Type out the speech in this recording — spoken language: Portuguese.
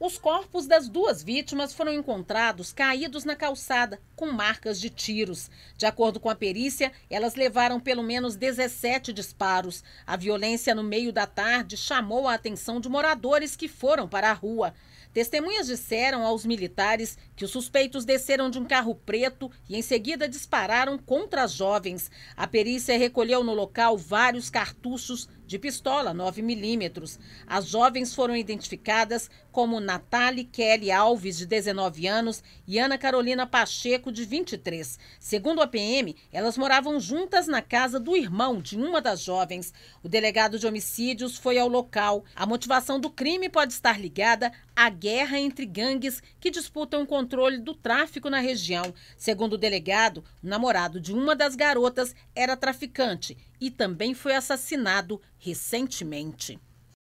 Os corpos das duas vítimas foram encontrados caídos na calçada, com marcas de tiros. De acordo com a perícia, elas levaram pelo menos 17 disparos. A violência no meio da tarde chamou a atenção de moradores que foram para a rua. Testemunhas disseram aos militares que os suspeitos desceram de um carro preto e em seguida dispararam contra as jovens. A perícia recolheu no local vários cartuchos de pistola 9mm. As jovens foram identificadas como Natali Kelly Alves, de 19 anos, e Ana Carolina Pacheco, de 23. Segundo a PM, elas moravam juntas na casa do irmão de uma das jovens. O delegado de homicídios foi ao local. A motivação do crime pode estar ligada à guerra entre gangues que disputam o controle do tráfico na região. Segundo o delegado, o namorado de uma das garotas era traficante e também foi assassinado recentemente.